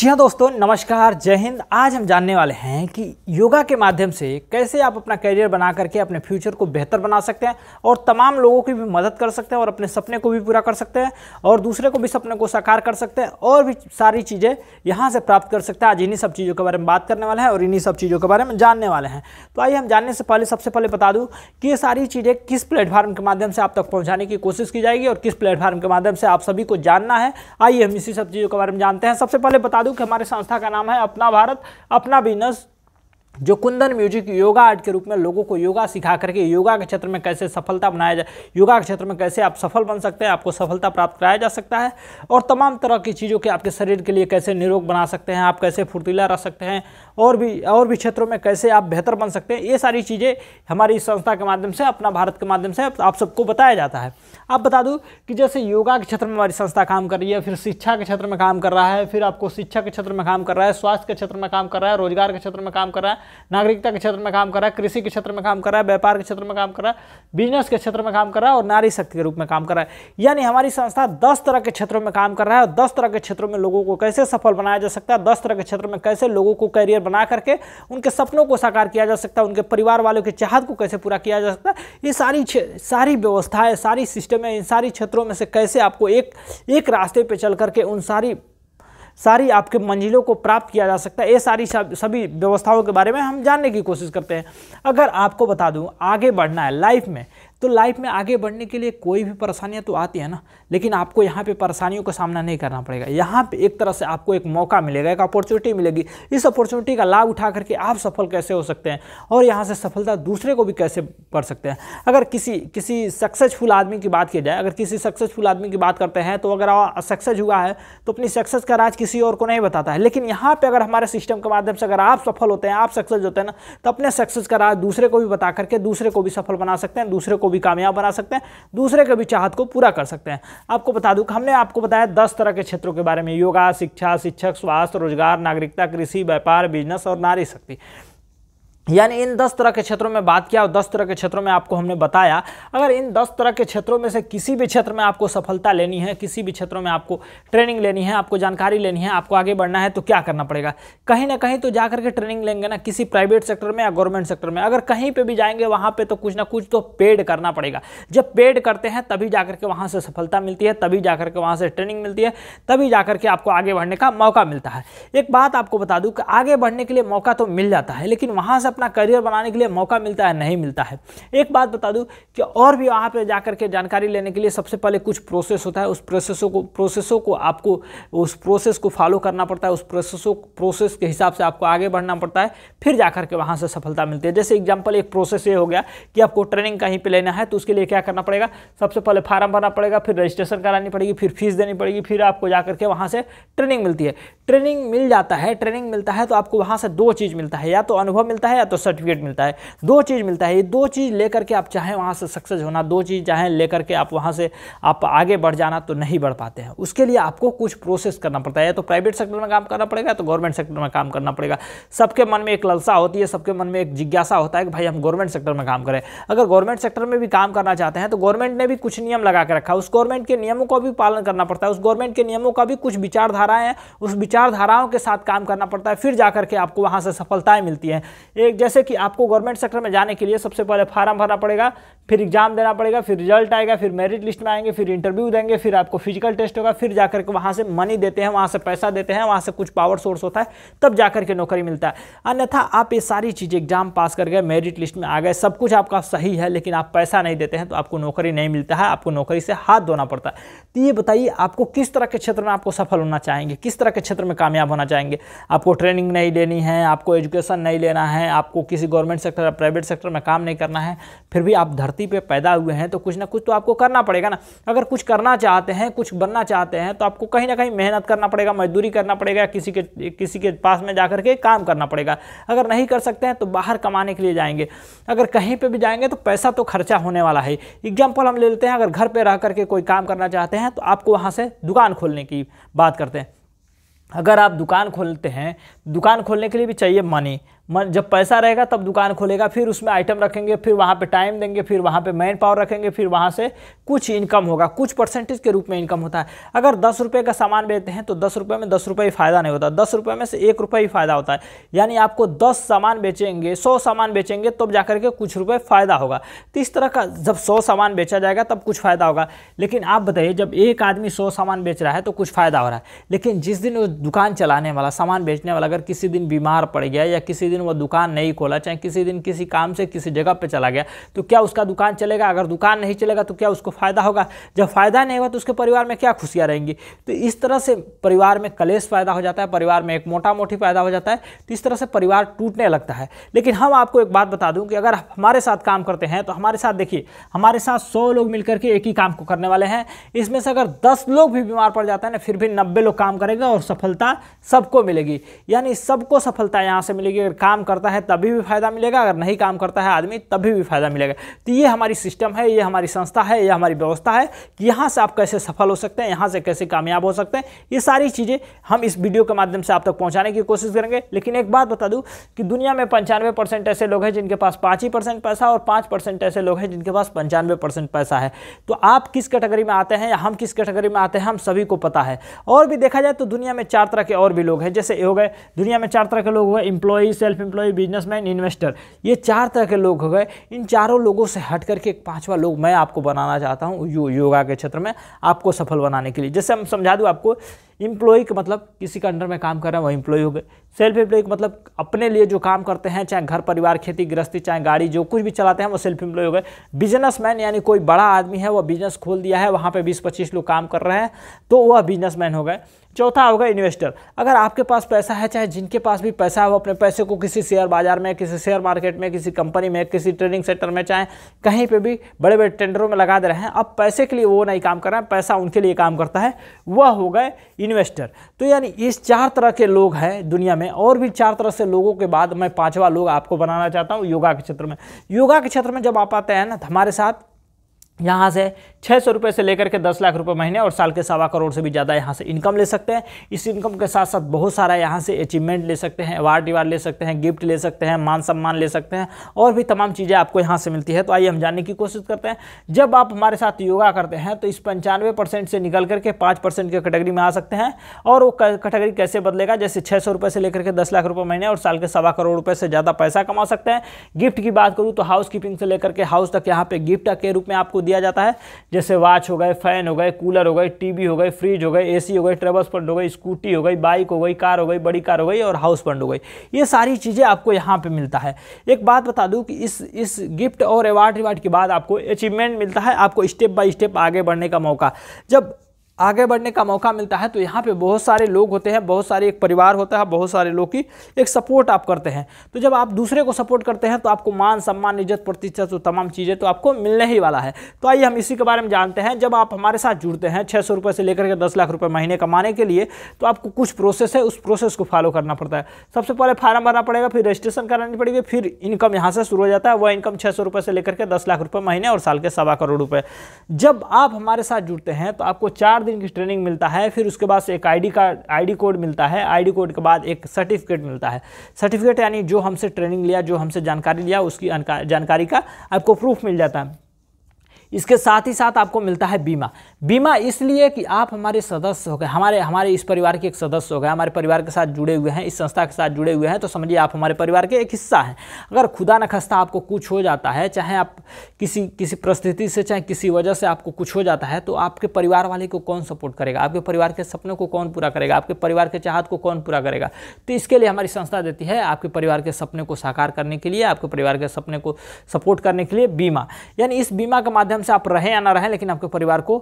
जी हाँ दोस्तों नमस्कार जय हिंद आज हम जानने वाले हैं कि योगा के माध्यम से कैसे आप अपना करियर बना करके अपने फ्यूचर को बेहतर बना सकते हैं और तमाम लोगों की भी मदद कर सकते हैं और अपने सपने को भी पूरा कर सकते हैं और दूसरे को भी सपने को साकार कर सकते हैं और भी सारी चीज़ें यहाँ से प्राप्त कर सकते हैं आज इन्हीं सब चीज़ों के बारे में बात करने वाले हैं और इन्हीं सब चीज़ों के बारे में जानने वाले हैं तो आइए हम जानने से पहले सबसे पहले बता दूँ कि ये सारी चीज़ें किस प्लेटफार्म के माध्यम से आप तक पहुँचाने की कोशिश की जाएगी और किस प्लेटफार्म के माध्यम से आप सभी को जानना है आइए हम इसी सब चीज़ों के बारे में जानते हैं सबसे पहले बता कि हमारे संस्था का नाम है अपना भारत अपना बिजनेस जो कुंदन म्यूजिक योगा आर्ट के रूप में लोगों को योगा सिखा करके योगा के क्षेत्र में कैसे सफलता बनाया जाए योगा के क्षेत्र में कैसे आप सफल बन सकते हैं आपको सफलता प्राप्त कराया जा सकता है और तमाम तरह की चीज़ों के आपके शरीर के लिए कैसे निरोग बना सकते हैं आप कैसे फुर्तीला रह सकते हैं और भी और भी क्षेत्रों में कैसे आप बेहतर बन सकते हैं ये सारी चीज़ें हमारी इस संस्था के माध्यम से अपना भारत के माध्यम से आप सबको बताया जाता है आप बता दूँ कि जैसे योगा के क्षेत्र में हमारी संस्था काम कर रही है फिर शिक्षा के क्षेत्र में काम कर रहा है फिर आपको शिक्षा के क्षेत्र में काम कर रहा है स्वास्थ्य के क्षेत्र में काम कर रहा है रोजगार के क्षेत्र में काम कर रहा है नागरिकता के क्षेत्र में काम करा कृषि के क्षेत्र में काम करा व्यापार के क्षेत्र में काम करा बिजनेस के क्षेत्र में काम करा और नारी शक्ति के रूप में काम करा यानी हमारी संस्था दस तरह के क्षेत्रों में काम कर रहा है और दस तरह के क्षेत्रों में लोगों को कैसे सफल बनाया जा सकता है दस तरह के क्षेत्र में कैसे लोगों को कैरियर बना करके उनके सपनों को साकार किया जा सकता है उनके परिवार वालों के चाहत को कैसे पूरा किया जा सकता है ये सारी सारी व्यवस्थाएं सारी सिस्टम है इन सारी क्षेत्रों में से कैसे आपको एक एक रास्ते पर चल करके उन सारी सारी आपके मंजिलों को प्राप्त किया जा सकता है ये सारी सभी व्यवस्थाओं के बारे में हम जानने की कोशिश करते हैं अगर आपको बता दूँ आगे बढ़ना है लाइफ में तो लाइफ में आगे बढ़ने के लिए कोई भी परेशानियाँ तो आती है ना लेकिन आपको यहाँ पर परेशानियों का सामना नहीं करना पड़ेगा यहाँ पर एक तरह से आपको एक मौका मिलेगा एक अपॉर्चुनिटी मिलेगी इस अपॉर्चुनिटी का लाभ उठा करके आप सफल कैसे हो सकते हैं और यहाँ से सफलता दूसरे को भी कैसे पढ़ सकते हैं अगर किसी किसी सक्सेसफुल आदमी की बात की जाए अगर किसी सक्सेसफुल आदमी की बात करते हैं तो अगर सक्सेस हुआ है तो अपनी सक्सेस का राज किसी और को नहीं बताता है लेकिन यहाँ पे अगर हमारे सिस्टम के माध्यम से अगर आप सफल होते हैं आप सक्सेस होते हैं ना तो अपने सक्सेस का राज दूसरे को भी बता करके दूसरे को भी सफल बना सकते हैं दूसरे को भी कामयाब बना सकते हैं दूसरे के भी चाहत को पूरा कर सकते हैं आपको बता दूँ हमने आपको बताया दस तरह के क्षेत्रों के बारे में योगा शिक्षा शिक्षक स्वास्थ्य रोजगार नागरिकता कृषि व्यापार बिजनेस और नारी शक्ति यानी इन दस तरह के क्षेत्रों में बात किया और दस तरह के क्षेत्रों में आपको हमने बताया अगर इन दस तरह के क्षेत्रों में से किसी भी क्षेत्र में आपको सफलता लेनी है किसी भी क्षेत्रों में आपको ट्रेनिंग लेनी है आपको जानकारी लेनी है आपको आगे बढ़ना है तो क्या करना पड़ेगा कहीं ना कहीं तो जा करके ट्रेनिंग लेंगे ना किसी प्राइवेट सेक्टर में या गवर्नमेंट सेक्टर में अगर कहीं पर भी जाएंगे वहाँ पर तो कुछ ना कुछ तो पेड करना पड़ेगा जब पेड करते हैं तभी जा करके वहाँ से सफलता मिलती है तभी जा करके वहाँ से ट्रेनिंग मिलती है तभी जा करके आपको आगे बढ़ने का मौका मिलता है एक बात आपको बता दूँ कि आगे बढ़ने के लिए मौका तो मिल जाता है लेकिन वहाँ से अपना करियर बनाने के लिए मौका मिलता है नहीं मिलता है एक बात बता दूँ कि और भी वहाँ पर जा के जानकारी लेने के लिए सबसे पहले कुछ प्रोसेस होता है उस प्रोसेसों को प्रोसेसों को आपको उस प्रोसेस को फॉलो करना पड़ता है उस प्रोसेसों प्रोसेस के हिसाब से आपको आगे बढ़ना पड़ता है फिर जा करके वहाँ से सफलता मिलती है जैसे एग्जाम्पल एक प्रोसेस ये हो गया कि आपको ट्रेनिंग कहीं पर लेना है तो उसके लिए क्या करना पड़ेगा सबसे पहले फार्म भरना पड़ेगा फिर रजिस्ट्रेशन करानी पड़ेगी फिर फीस देनी पड़ेगी फिर आपको जा के वहाँ से ट्रेनिंग मिलती है ट्रेनिंग मिल जाता है ट्रेनिंग मिलता है तो आपको वहाँ से दो चीज़ मिलता है या तो अनुभव मिलता है या तो सर्टिफिकेट मिलता है दो चीज़ मिलता है ये दो चीज़ लेकर के आप चाहें वहाँ से सक्सेस होना दो चीज़ चाहें लेकर के आप वहाँ से आप आगे बढ़ जाना तो नहीं बढ़ पाते हैं उसके लिए आपको कुछ प्रोसेस करना पड़ता है या तो प्राइवेट सेक्टर में काम करना पड़ेगा तो गवर्नमेंट सेक्टर में काम करना पड़ेगा सबके मन में एक ललसा होती है सबके मन में एक जिज्ञासा होता है कि भाई हम गवर्नमेंट सेक्टर में काम करें अगर गवर्नमेंट सेक्टर में भी काम करना चाहते हैं तो गवर्नमेंट ने भी कुछ नियम लगा के रखा उस गवर्नमेंट के नियमों का भी पालन करना पड़ता है उस गवर्नमेंट के नियमों का भी कुछ विचारधाराएं हैं उस विचारधाराओं के साथ काम करना पड़ता है फिर जाकर के आपको वहाँ से सफलताएं मिलती हैं एक जैसे कि आपको गवर्नमेंट सेक्टर में जाने के लिए सबसे पहले फार्म भरना पड़ेगा फिर एग्ज़ाम देना पड़ेगा फिर रिजल्ट आएगा फिर मेरिट लिस्ट में आएंगे फिर इंटरव्यू देंगे फिर आपको फिजिकल टेस्ट होगा फिर जाकर के वहाँ से मनी देते हैं वहाँ से पैसा देते हैं वहाँ से कुछ पावर सोर्स होता है तब जाकर के नौकरी मिलता है अन्यथा आप ये सारी चीज़ें एग्जाम पास कर गए मेरिट लिस्ट में आ गए सब कुछ आपका सही है लेकिन आप पैसा नहीं देते हैं तो आपको नौकरी नहीं मिलता है आपको नौकरी से हाथ धोना पड़ता है तो ये बताइए आपको किस तरह के क्षेत्र में आपको सफल होना चाहेंगे किस तरह के क्षेत्र में कामयाब होना चाहेंगे आपको ट्रेनिंग नहीं लेनी है आपको एजुकेशन नहीं लेना है आपको किसी गवर्नमेंट सेक्टर या प्राइवेट सेक्टर में काम नहीं करना है फिर भी आप धरती धरती पे पैदा हुए हैं तो कुछ ना कुछ तो आपको करना पड़ेगा ना अगर कुछ करना चाहते हैं कुछ बनना चाहते हैं तो आपको कहीं ना कहीं मेहनत करना पड़ेगा मजदूरी करना पड़ेगा किसी के किसी के पास में जा के काम करना पड़ेगा अगर नहीं कर सकते हैं तो बाहर कमाने के लिए जाएंगे अगर कहीं पर भी जाएंगे तो पैसा तो खर्चा होने वाला है एग्जाम्पल हम ले लेते हैं अगर घर पर रह करके कोई काम करना चाहते हैं तो आपको वहाँ से दुकान खोलने की बात करते हैं अगर आप दुकान खोलते हैं दुकान खोलने के लिए भी चाहिए मनी जब पैसा रहेगा तब दुकान खोलेगा फिर उसमें आइटम रखेंगे फिर वहाँ पे टाइम देंगे फिर वहाँ पे मैन पावर रखेंगे फिर वहाँ से कुछ इनकम होगा कुछ परसेंटेज के रूप में इनकम होता है अगर दस रुपये का सामान बेचते हैं तो दस रुपये में दस रुपये ही फ़ायदा नहीं होता दस रुपये में से एक रुपये ही फ़ायदा होता है यानी आपको दस सामान बेचेंगे सौ सामान बेचेंगे तब जा के कुछ रुपये फ़ायदा होगा तो इस तरह का जब सौ सामान बेचा जाएगा तब कुछ फ़ायदा होगा लेकिन आप बताइए जब एक आदमी सौ सामान बेच रहा है तो कुछ फ़ायदा हो रहा है लेकिन जिस दिन वो दुकान चलाने वाला सामान बेचने वाला अगर किसी दिन बीमार पड़ गया या किसी दिन दिन वह दुकान नहीं खोला चाहे किसी दिन किसी काम से किसी जगह पर चला गया तो क्या उसका दुकान चलेगा अगर दुकान नहीं चलेगा तो क्या उसको फ़ायदा होगा जब फ़ायदा नहीं होगा तो उसके परिवार में क्या खुशियाँ रहेंगी तो इस तरह से परिवार में कलेश फायदा हो जाता है परिवार में एक मोटा मोटी फायदा हो जाता है तो इस तरह से परिवार टूटने लगता है लेकिन हम आपको एक बात बता दूं कि अगर हमारे साथ काम करते हैं तो हमारे साथ देखिए हमारे साथ सौ लोग मिलकर के एक ही काम को करने वाले हैं इसमें से अगर दस लोग भी बीमार पड़ जाते हैं ना फिर भी नब्बे लोग काम करेंगे और सफलता सबको मिलेगी यानी सबको सफलता यहाँ से मिलेगी अगर काम करता है तभी भी फ़ायदा मिलेगा अगर नहीं काम करता है आदमी तभी भी फ़ायदा मिलेगा तो ये हमारी सिस्टम है ये हमारी संस्था है ये हमारी व्यवस्था है कि यहाँ से आप कैसे सफल हो सकते हैं यहाँ से कैसे कामयाब हो सकते हैं ये सारी चीज़ें हम इस वीडियो के माध्यम से आप तक पहुँचाने की कोशिश करेंगे लेकिन एक बात बता दूँ कि दुनिया में पंचानवे परसेंट ऐसे लोग हैं जिनके पास पाँच ही परसेंट पैसा और पाँच परसेंट ऐसे लोग हैं जिनके पास पंचानवे परसेंट पैसा है तो आप किस कैटेगरी में आते हैं या हम किस कैटेगरी में आते हैं हम सभी को पता है और भी देखा जाए तो दुनिया में चार तरह के और भी लोग हैं जैसे हो गए दुनिया में चार तरह के लोग हुए employee self self employ businessman investor ये चार तरह के लोग हो गए इन चारों लोगों से हट करके एक पांचवा लोग मैं आपको बनाना चाहता हूँ यो, योगा के क्षेत्र में आपको सफल बनाने के लिए जैसे हम समझा दूँ आपको इम्प्लॉय का मतलब किसी का अंडर में काम कर रहे हैं वह इम्प्लॉय हो गए सेल्फ एम्प्लॉय का मतलब अपने लिए जो काम करते हैं चाहे घर परिवार खेती गृहस्थी चाहे गाड़ी जो कुछ भी चलाते हैं वो सेल्फ एम्प्लॉय हो गए बिजनेसमैन यानी कोई बड़ा आदमी है वह बिजनेस खोल दिया है वहाँ पर बीस पच्चीस लोग काम कर रहे हैं तो वह मैन हो गए चौथा होगा इन्वेस्टर अगर आपके पास पैसा है चाहे जिनके पास भी पैसा है वो अपने पैसे को किसी शेयर बाजार में किसी शेयर मार्केट में किसी कंपनी में किसी ट्रेडिंग सेक्टर में चाहे कहीं पे भी बड़े बड़े टेंडरों में लगा दे रहे हैं अब पैसे के लिए वो नहीं काम कर रहे हैं पैसा उनके लिए काम करता है वह हो गए इन्वेस्टर तो यानी इस चार तरह के लोग हैं दुनिया में और भी चार तरह से लोगों के बाद मैं पांचवा लोग आपको बनाना चाहता हूँ योगा के क्षेत्र में योगा के क्षेत्र में जब आप आते हैं ना तो हमारे साथ यहाँ से छः सौ रुपये से लेकर के दस लाख रुपए महीने और साल के सवा करोड़ से भी ज़्यादा यहाँ से इनकम ले सकते हैं इस इनकम के साथ साथ बहुत सारा यहाँ से अचीवमेंट ले सकते हैं अवार्ड डिवार्ड ले सकते हैं गिफ्ट ले सकते हैं मान सम्मान ले सकते हैं और भी तमाम चीज़ें आपको यहाँ से मिलती है तो आइए हम जानने की कोशिश करते हैं जब आप हमारे साथ योगा करते हैं तो इस पंचानवे से निकल करके पाँच परसेंट कैटेगरी में आ सकते हैं और वो कैटेगरी कैसे बदलेगा जैसे छः सौ से लेकर के दस लाख रुपये महीने और साल के सवा करोड़ रुपये से ज़्यादा पैसा कमा सकते हैं गिफ्ट की बात करूँ तो हाउस कीपिंग से लेकर के हाउस तक यहाँ पर गिफ्ट के रूप में आपको दिया जाता है जैसे वॉच हो गए फैन हो गए कूलर हो गए टीवी हो गए फ्रिज हो गए एसी हो गए ट्रेवल्स फंड हो गई स्कूटी हो गई बाइक हो गई कार हो गई बड़ी कार हो गई और हाउस फंड हो गई ये सारी चीज़ें आपको यहाँ पर मिलता है एक बात बता दूँ कि इस इस गिफ्ट और अवार्ड रिवार्ड के बाद आपको अचीवमेंट मिलता है आपको स्टेप बाई स्टेप आगे बढ़ने का मौका जब आगे बढ़ने का मौका मिलता है तो यहाँ पे बहुत सारे लोग होते हैं बहुत सारे एक परिवार होता है बहुत सारे लोग की एक सपोर्ट आप करते हैं तो जब आप दूसरे को सपोर्ट करते हैं तो आपको मान सम्मान इज्जत प्रतिष्ठा तो तमाम चीज़ें तो आपको मिलने ही वाला है तो आइए हम इसी के बारे में जानते हैं जब आप हमारे साथ जुड़ते हैं छः सौ से लेकर के दस लाख रुपये महीने कमाने के लिए तो आपको कुछ प्रोसेस है उस प्रोसेस को फॉलो करना पड़ता है सबसे पहले फार्म भरना पड़ेगा फिर रजिस्ट्रेशन करानी पड़ेगी फिर इनकम यहाँ से शुरू हो जाता है वह इनकम छः सौ से लेकर के दस लाख रुपये महीने और साल के सवा करोड़ रुपये जब आप हमारे साथ जुड़ते हैं तो आपको चार दिन की ट्रेनिंग मिलता है फिर उसके बाद एक आईडी कार्ड आईडी कोड मिलता है आईडी कोड के बाद एक सर्टिफिकेट मिलता है सर्टिफिकेट यानी जो हमसे ट्रेनिंग लिया जो हमसे जानकारी लिया उसकी जानकारी का आपको प्रूफ मिल जाता है इसके साथ ही साथ आपको मिलता है बीमा बीमा इसलिए कि आप हमारे सदस्य हो गए हमारे हमारे इस परिवार के एक सदस्य हो गए हमारे परिवार के साथ जुड़े हुए हैं इस संस्था के साथ जुड़े हुए हैं तो समझिए आप हमारे परिवार के एक हिस्सा हैं अगर खुदा न खस्ता आपको कुछ हो जाता है चाहे आप किसी किसी परिस्थिति से चाहे किसी वजह से आपको कुछ हो जाता है तो आपके परिवार वाले को कौन सपोर्ट करेगा आपके परिवार के सपनों को कौन पूरा करेगा आपके परिवार के चाहत को कौन पूरा करेगा तो इसके लिए हमारी संस्था देती है आपके परिवार के सपने को साकार करने के लिए आपके परिवार के सपने को सपोर्ट करने के लिए बीमा यानी इस बीमा के माध्यम माध्यम से आप रहें या ना रहें लेकिन आपके परिवार को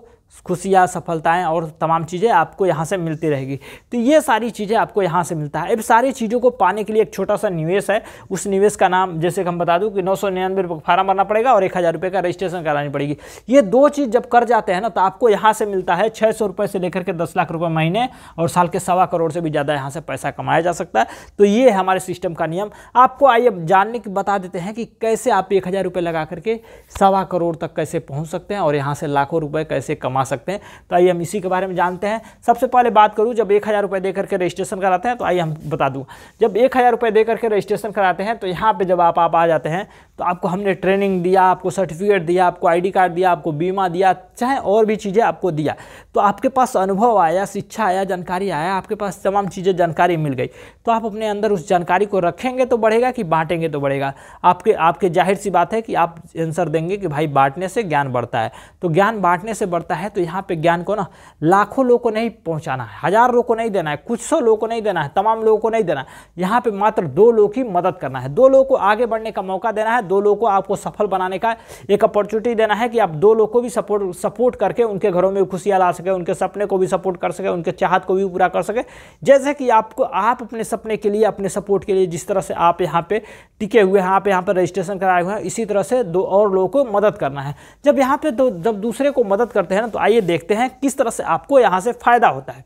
खुशियाँ सफलताएं और तमाम चीज़ें आपको यहाँ से मिलती रहेगी तो ये सारी चीज़ें आपको यहाँ से मिलता है अब सारी चीज़ों को पाने के लिए एक छोटा सा निवेश है उस निवेश का नाम जैसे कि हम बता दूँ कि नौ सौ निन्यानवे रुपये फार्म भरना पड़ेगा और एक हज़ार रुपये का रजिस्ट्रेशन करानी पड़ेगी ये दो चीज़ जब कर जाते हैं ना तो आपको यहाँ से मिलता है छः सौ रुपये से लेकर के दस लाख रुपये महीने और साल के सवा करोड़ से भी ज़्यादा यहाँ से पैसा कमाया जा सकता है तो ये है हमारे सिस्टम का नियम आपको आइए जानने की बता देते हैं कि कैसे आप एक हज़ार रुपये लगा करके सवा करोड़ तक कैसे पहुंच सकते हैं और यहां से लाखों रुपए कैसे कमा सकते हैं तो आइए हम इसी के बारे में जानते हैं सबसे पहले बात करूं जब एक हज़ार रुपये दे करके रजिस्ट्रेशन कराते हैं तो आइए हम बता दूँ जब एक हज़ार रुपये दे करके रजिस्ट्रेशन कराते हैं तो यहाँ पर जब आप आप आ जाते हैं तो आपको हमने ट्रेनिंग दिया आपको सर्टिफिकेट दिया आपको आई कार्ड दिया आपको बीमा दिया चाहे और भी चीज़ें आपको दिया तो आपके पास अनुभव आया शिक्षा आया जानकारी आया आपके पास तमाम चीज़ें जानकारी मिल गई तो आप अपने अंदर उस जानकारी को रखेंगे तो बढ़ेगा कि बांटेंगे तो बढ़ेगा आपके आपके जाहिर सी बात है कि आप आंसर देंगे कि भाई बांटने से ज्ञान बढ़ता है तो ज्ञान बांटने से बढ़ता है तो यहाँ पे ज्ञान को ना लाखों लोगों को नहीं पहुँचाना है हज़ार लोगों को नहीं देना है कुछ सौ लोगों को नहीं देना है तमाम लोगों को नहीं देना है यहाँ पर मात्र दो लोग की मदद करना है दो लोगों को आगे बढ़ने का मौका देना है दो लोगों को आपको सफल बनाने का एक अपॉर्चुनिटी देना है कि आप दो लोग को भी सपोर्ट सपोर्ट करके उनके घरों में खुशियाँ ला सके उनके सपने को भी सपोर्ट कर सके उनके चाहत को भी पूरा कर सके जैसे कि आपको आप अपने सपने के लिए अपने सपोर्ट के लिए जिस तरह से आप यहाँ पे टिके हुए हैं आप यहाँ पर रजिस्ट्रेशन कराए हुए हैं इसी तरह से दो और लोगों को मदद करना है जब यहाँ पे तो जब दूसरे को मदद करते हैं ना तो आइए देखते हैं किस तरह से आपको यहाँ से फ़ायदा होता है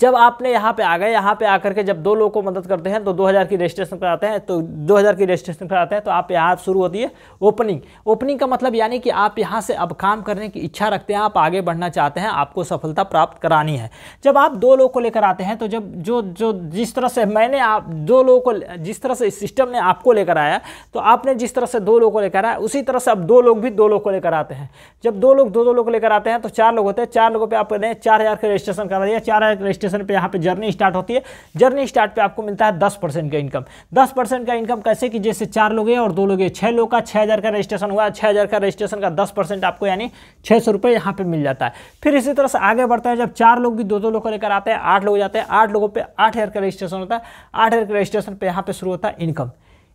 जब आपने यहाँ पे आ गए यहाँ पे आकर के जब दो लोगों को मदद करते हैं तो 2000 की रजिस्ट्रेशन कराते हैं तो 2000 की रजिस्ट्रेशन कराते हैं तो आप यहाँ शुरू होती है ओपनिंग ओपनिंग का मतलब यानी कि आप यहाँ से अब काम करने की इच्छा रखते हैं आप आगे बढ़ना चाहते हैं आपको सफलता प्राप्त करानी है जब आप दो लोग को लेकर आते हैं तो जब जो जो जिस तरह से मैंने आप दो लोगों को जिस तरह से सिस्टम ने आपको लेकर आया तो आपने जिस तरह से दो लोग को लेकर आया उसी तरह से अब दो लोग भी दो लोग को लेकर आते हैं जब दो लोग दो दो लोग लेकर आते हैं तो चार लोग होते हैं चार लोगों पर आपने चार हज़ार का रजिस्ट्रेशन करा दिया चार हज़ार रजिस्ट्रेशन स्टेशन पे यहाँ पे जर्नी स्टार्ट होती है जर्नी स्टार्ट पे आपको मिलता है दस परसेंट का इनकम दस परसेंट का इनकम कैसे कि जैसे चार लोग हैं और दो लोग हैं छः लोग का छः का रजिस्ट्रेशन हुआ छः का रजिस्ट्रेशन का दस परसेंट आपको यानी छः सौ रुपये यहाँ पर मिल जाता है फिर इसी तरह से आगे बढ़ता है जब चार लोग भी दो दो लोग को लेकर आते हैं आठ लोग जाते हैं आठ लोगों पर आठ का रजिस्ट्रेशन होता है आठ का रजिस्ट्रेशन पर यहाँ पर शुरू होता है इनकम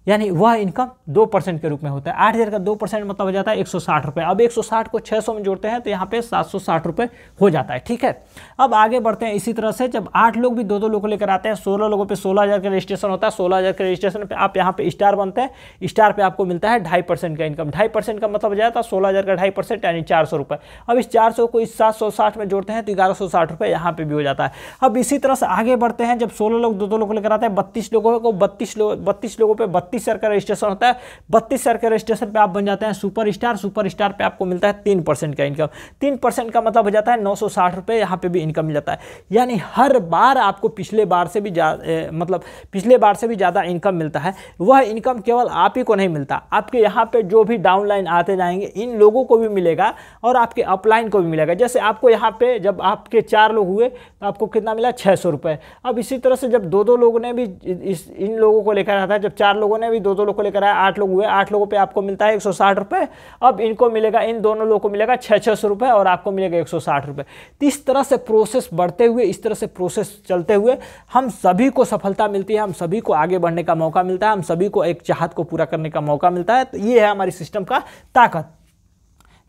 यानी वह इनकम दो परसेंट के रूप में होता है आठ हज़ार का दो परसेंट मतलब हो जाता है एक सौ साठ रुपये अब एक सौ साठ को छह सौ में जोड़ते हैं तो यहाँ पे सात सौ साठ रुपए हो जाता है ठीक है अब आगे बढ़ते हैं इसी तरह से जब आठ लोग भी दो दो लोग को लेकर आते हैं सोलह लोगों पे सोलह हज़ार का रजिस्ट्रेशन होता है सोलह हज़ार के रजिस्ट्रेशन पर आप यहाँ पे स्टार बनते हैं स्टार पर आपको मिलता है ढाई परसेंट का इनकम ढाई परसेंट का मतलब हो जाता है सोलह हज़ार का ढाई परसेंट यानी चार सौ रुपये अब इस चार सौ को इस सात सौ साठ में जोड़ते हैं तो ग्यारह सौ साठ रुपये यहाँ पे भी हो जाता है अब इसी तरह से आगे बढ़ते हैं जब सोलह लोग दो दो लोग को लेकर आते हैं बत्तीस लोगों को बत्तीस लोग बत्तीस लोगों पर बत्तीस बत्तीस शेयर का रजिस्ट्रेशन होता है बत्तीस शेयर के रजिस्ट्रेशन पे आप बन जाते हैं सुपर स्टार सुपर स्टार पर आपको मिलता है तीन परसेंट का इनकम तीन परसेंट का मतलब हो जाता है नौ सौ साठ रुपये यहाँ पर भी इनकम मिल जाता है यानी हर बार आपको पिछले बार से भी ए, मतलब पिछले बार से भी ज़्यादा इनकम मिलता है वह इनकम केवल आप ही को नहीं मिलता आपके यहाँ पर जो भी डाउनलाइन आते जाएंगे इन लोगों को भी मिलेगा और आपके अपलाइन को भी मिलेगा जैसे आपको यहाँ पे जब आपके चार लोग हुए तो आपको कितना मिला छः सौ रुपये अब इसी तरह से जब दो दो लोगों ने भी इस इन लोगों को लेकर आता है जब चार लोगों ने में भी दो दो लोग को लेकर आया आठ लोग हुए आठ लोगों पे आपको मिलता है एक सौ अब इनको मिलेगा इन दोनों लोगों को मिलेगा छः छः सौ रुपये और आपको मिलेगा एक सौ इस तरह से प्रोसेस बढ़ते हुए इस तरह से प्रोसेस चलते हुए हम सभी को सफलता मिलती है हम सभी को आगे बढ़ने का मौका मिलता है हम सभी को एक चाहत को पूरा करने का मौका मिलता है तो ये है हमारी सिस्टम का ताकत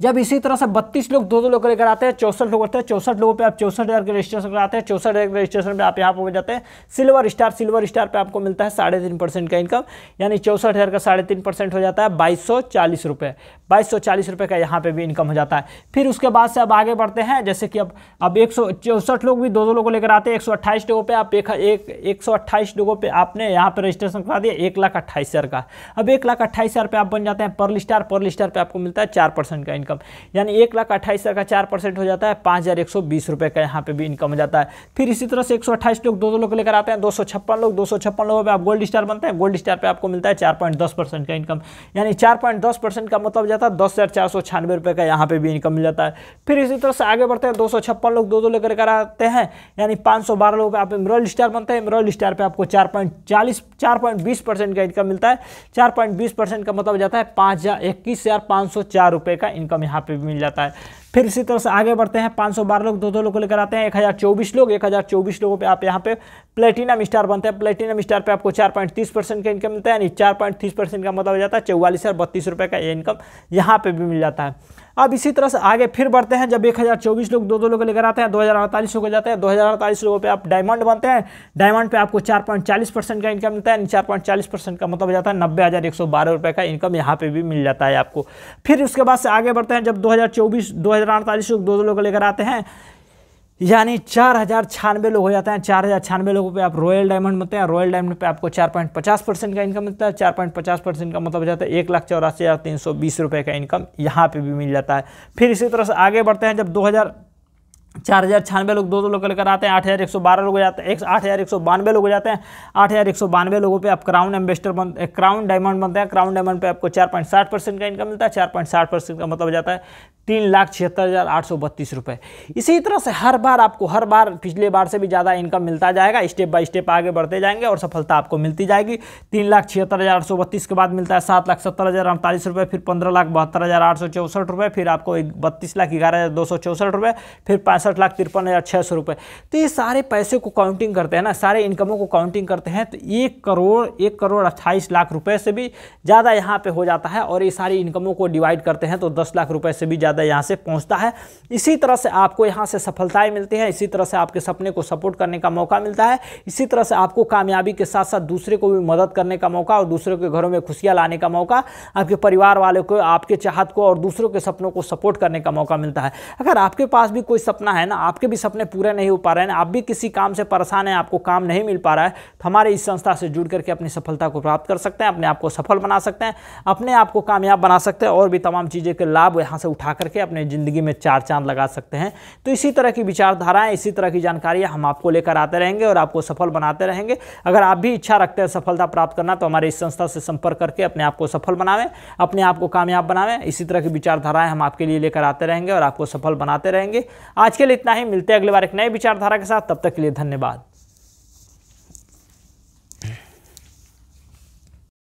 जब इसी तरह से बत्तीस लोग दो दो लोग लेकर आते हैं चौसठ लोग होते हैं चौसठ लोगों पे आप चौसठ हज़ार के रजिस्ट्रेशन कराते हैं चौसठ हज़ार के रजिस्ट्रेशन पे आप यहाँ पर जाते हैं सिल्वर स्टार सिल्वर स्टार पे आपको मिलता है साढ़े तीन परसेंट का इनकम यानी चौसठ हज़ार का साढ़े तीन परसेंट हो जाता है बाईस सौ चालीस रुपये बाईस सौ चालीस रुपये का यहाँ पे भी इनकम हो जाता है फिर उसके बाद से अब आगे बढ़ते हैं जैसे कि अब अब एक सौ चौसठ लोग भी दो दो लोगों लेकर आते हैं एक सौ अट्ठाईस लोगों पर आप एक सौ अट्ठाईस लोगों पर आपने यहाँ पर रजिस्ट्रेशन करा दिया एक लाख अट्ठाईस हज़ार का अब एक लाख अट्ठाईस हज़ार पे आप बन जाते हैं पर्ल स्टार पर्ल स्टार पे आपको मिलता है चार परसेंट का इनकम इनकम यानी एक लाख अट्ठाईस हज़ार का चार परसेंट हो जाता है पाँच हज़ार एक सौ बीस रुपये का यहाँ पे भी इनकम हो जाता है फिर इसी तरह से एक सौ अट्ठाईस लोग दो दो लोग लेकर आते हैं दो सौ छप्पन लोग दो सौ छप्पन लोगों पर आप गोल्ड स्टार बनते हैं गोल्ड स्टार पर आपको मिलता है चार पॉइंट दस परसेंट का इनकम यानी चार पॉइंट दस परसेंट का मतलब जाता है दस हज़ार चार सौ छियानवे रुपये का यहाँ पर भी इनकम मिल जाता है फिर इसी तरह से आगे बढ़ते हैं दो सौ छप्पन लोग दो दो लेकर आते हैं यानी पाँच सौ बारह लोग आप एमरल स्टार बनते हैं एमरल स्टार पर आपको चार पॉइंट चालीस चार पॉइंट बीस परसेंट का इनकम मिलता है चार पॉइंट बीस परसेंट का मतलब जाता है पाँच हज़ार इक्कीस हज़ार पाँच सौ चार रुपये का इनकम कम यहाँ पे भी मिल जाता है फिर इसी तरह से आगे बढ़ते हैं 512 लोग दो दो लोग को लेकर आते हैं 1024 लोग 1024 लोगों पे आप यहाँ पे प्लेटिनम स्टार बनते हैं प्लेटिनम स्टार पे आपको 4.30 परसेंट का इनकम मिलता है यानी 4.30 परसेंट का मतलब हो जाता है चौवालीस हज़ार बत्तीस रुपये का इनकम यहाँ पे भी मिल जाता है अब इसी तरह से आगे फिर बढ़ते हैं जब एक हज़ार चौबीस लोग दो दो लोग लेकर आते हैं दो हज़ार अड़तालीस लोग जाते हैं दो हज़ार अड़तालीस लोगों पर आप डायमंड बनते हैं डायमंड पे आपको चार पॉइंट चालीस परसेंट का इनकम मिलता है चार पॉइंट चालीस परसेंट का मतलब हो जाता है नब्बे हज़ार एक सौ बारह रुपये का इनकम यहाँ पर भी मिल जाता है आपको फिर उसके बाद से आगे बढ़ते हैं जब दो हज़ार चौबीस दो हज़ार अड़तालीस लोग दो दो लोग लेकर आते हैं यानी चार हज़ार छियानवे लोग हो जाते हैं चार हज़ार छियानवे लोगों पे आप रॉयल डायमंड मिलते हैं रॉयल डायमंड पे आपको चार पॉइंट पचास परसेंट का इनकम मिलता है चार पॉइंट पचास परसेंट का मतलब हो जाता है एक लाख चौरासी हज़ार तीन सौ बीस रुपये का इनकम यहाँ पे भी मिल जाता है फिर इसी तरह से आगे बढ़ते हैं जब दो हज़ार चार हज़ार छियानवे लोग दो दो लोग लेकर आते हैं आठ हज़ार एक सौ बारह लोग हो जाते हैं एक आठ हज़ार एक सौ बानवे लोग हो जाते हैं आठ हज़ार एक सौ बानवे लोगों पे आप क्राउन एम्बेस्टर बन क्राउन डायमंड बनता है क्राउन डायमंड पे आपको चार पॉइंट साठ परसेंट का इनकम मिलता है चार पॉइंट साठ परसेंट का मतलब हो जाता है तीन लाख छिहत्तर हज़ार आठ सौ बत्तीस रुपये इसी तरह से हर बार आपको हर बार पिछले बार से भी ज़्यादा इनकम मिलता जाएगा स्टेप बाय स्टेप आगे बढ़ते जाएंगे और सफलता आपको मिलती जाएगी तीन लाख छिहत्तर हज़ार आठ सौ बत्तीस के बाद मिलता है सात लाख सत्तर हज़ार अड़तालीस रुपये फिर पंद्रह लाख बहत्तर हज़ार आठ सौ चौंसठ रुपये फिर आपको बत्तीस लाख ग्यारह हज़ार दो सौ चौंसठ रुपये फिर पाँच बासठ लाख तिरपन हज़ार छः सौ रुपये तो ये सारे पैसे को काउंटिंग करते हैं ना सारे इनकमों को काउंटिंग करते हैं तो एक करोड़ एक करोड़ अट्ठाईस लाख रुपये से भी ज़्यादा यहाँ पे हो जाता है और ये सारी इनकमों को डिवाइड करते हैं तो दस लाख रुपये से भी ज़्यादा यहाँ से पहुँचता है इसी तरह से आपको यहाँ से सफलताएँ मिलती हैं इसी तरह से आपके सपने को सपोर्ट करने का मौका मिलता है इसी तरह से आपको कामयाबी के साथ साथ दूसरे को भी मदद करने का मौका और दूसरों के घरों में खुशियाँ लाने का मौका आपके परिवार वालों को आपके चाहत को और दूसरों के सपनों को सपोर्ट करने का मौका मिलता है अगर आपके पास भी कोई सपना सपना है ना आपके भी सपने पूरे नहीं हो पा रहे हैं आप भी किसी काम से परेशान हैं आपको काम नहीं मिल पा रहा है तो हमारे इस संस्था से जुड़ करके अपनी सफलता को प्राप्त कर सकते हैं अपने आप को सफल बना सकते हैं अपने आप को कामयाब बना सकते हैं और भी तमाम चीज़ें के लाभ यहाँ से उठा करके अपने ज़िंदगी में चार चांद लगा सकते हैं तो इसी तरह की विचारधाराएँ इसी तरह की जानकारियाँ हम आपको लेकर आते रहेंगे और आपको सफल बनाते रहेंगे अगर आप भी इच्छा रखते हैं सफलता प्राप्त करना तो हमारे इस संस्था से संपर्क करके अपने आप को सफल बनावें अपने आप को कामयाब बनावें इसी तरह की विचारधाराएँ हम आपके लिए लेकर आते रहेंगे और आपको सफल बनाते रहेंगे आज के लिए इतना ही मिलते हैं अगली बार एक नए विचारधारा के साथ तब तक के लिए धन्यवाद